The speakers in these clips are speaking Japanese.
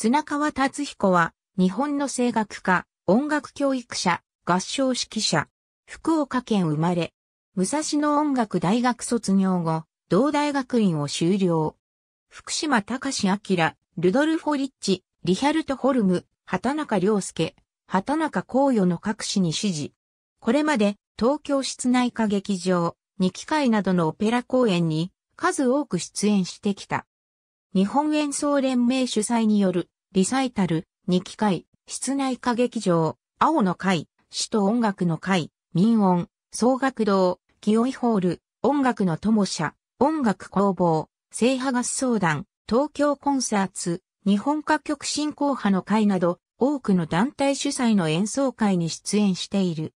綱川達彦は、日本の声楽家、音楽教育者、合唱指揮者、福岡県生まれ、武蔵野音楽大学卒業後、同大学院を修了。福島隆明、ルドルフォリッチ、リヒャルト・ホルム、畑中良介、畑中光与の各紙に指示。これまで、東京室内歌劇場、二機会などのオペラ公演に、数多く出演してきた。日本演奏連盟主催による、リサイタル、2機会、室内歌劇場、青の会、首都音楽の会、民音、総楽堂、清井ホール、音楽の友社、音楽工房、聖派合奏団、東京コンサーツ、日本歌曲振興派の会など、多くの団体主催の演奏会に出演している。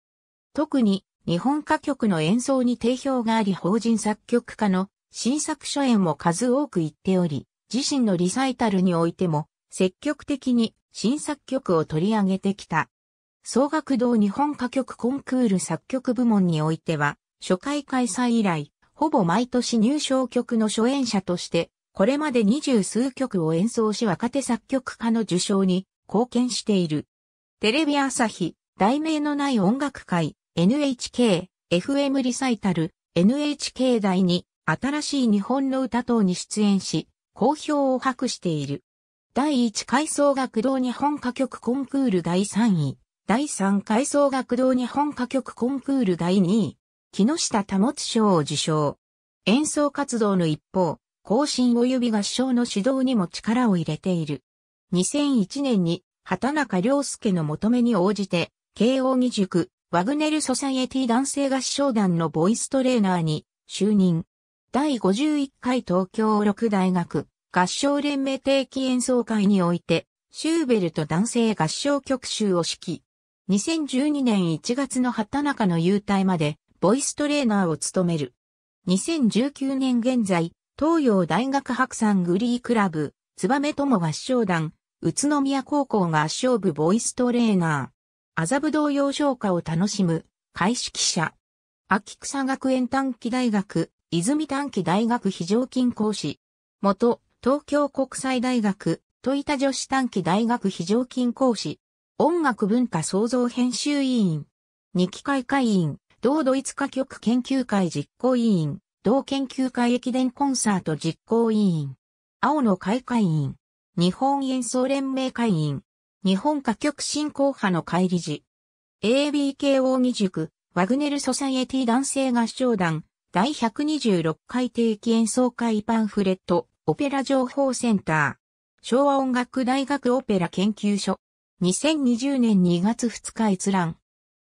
特に、日本歌曲の演奏に定評があり法人作曲家の新作初演も数多く行っており、自身のリサイタルにおいても積極的に新作曲を取り上げてきた。総学堂日本歌曲コンクール作曲部門においては、初回開催以来、ほぼ毎年入賞曲の初演者として、これまで二十数曲を演奏し若手作曲家の受賞に貢献している。テレビ朝日、題名のない音楽会、NHK、FM リサイタル、NHK 第に新しい日本の歌等に出演し、好評を博している。第1回層学堂日本歌曲コンクール第3位。第3回層学堂日本歌曲コンクール第2位。木下保賞を受賞。演奏活動の一方、更進及び合唱の指導にも力を入れている。2001年に畑中良介の求めに応じて、慶応義塾、ワグネルソサイエティ男性合唱団のボイストレーナーに就任。第51回東京六大学合唱連盟定期演奏会において、シューベルト男性合唱曲集を指揮。2012年1月の畑中の優待まで、ボイストレーナーを務める。2019年現在、東洋大学白山グリークラブ、と友合唱団、宇都宮高校合唱部ボイストレーナー。麻布童謡唱歌を楽しむ、会識者。秋草学園短期大学、泉短期大学非常勤講師、元、東京国際大学、戸板女子短期大学非常勤講師、音楽文化創造編集委員、二期会会員、同ドイツ歌曲研究会実行委員、同研究会駅伝コンサート実行委員、青の会会員、日本演奏連盟会員、日本歌曲振興派の会理事、ABK o 義塾、ワグネルソサイエティ男性合唱団、第126回定期演奏会パンフレット、オペラ情報センター、昭和音楽大学オペラ研究所、2020年2月2日閲覧、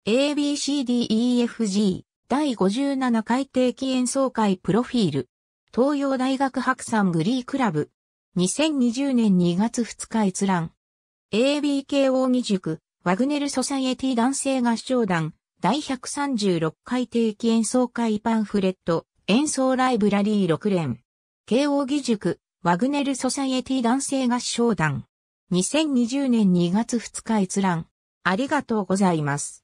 ABCDEFG、第57回定期演奏会プロフィール、東洋大学白山グリークラブ、2020年2月2日閲覧、ABK o 義塾、ワグネルソサイエティ男性合唱団、第136回定期演奏会パンフレット、演奏ライブラリー6連。慶応義塾、ワグネルソサエティ男性合唱団。2020年2月2日閲覧。ありがとうございます。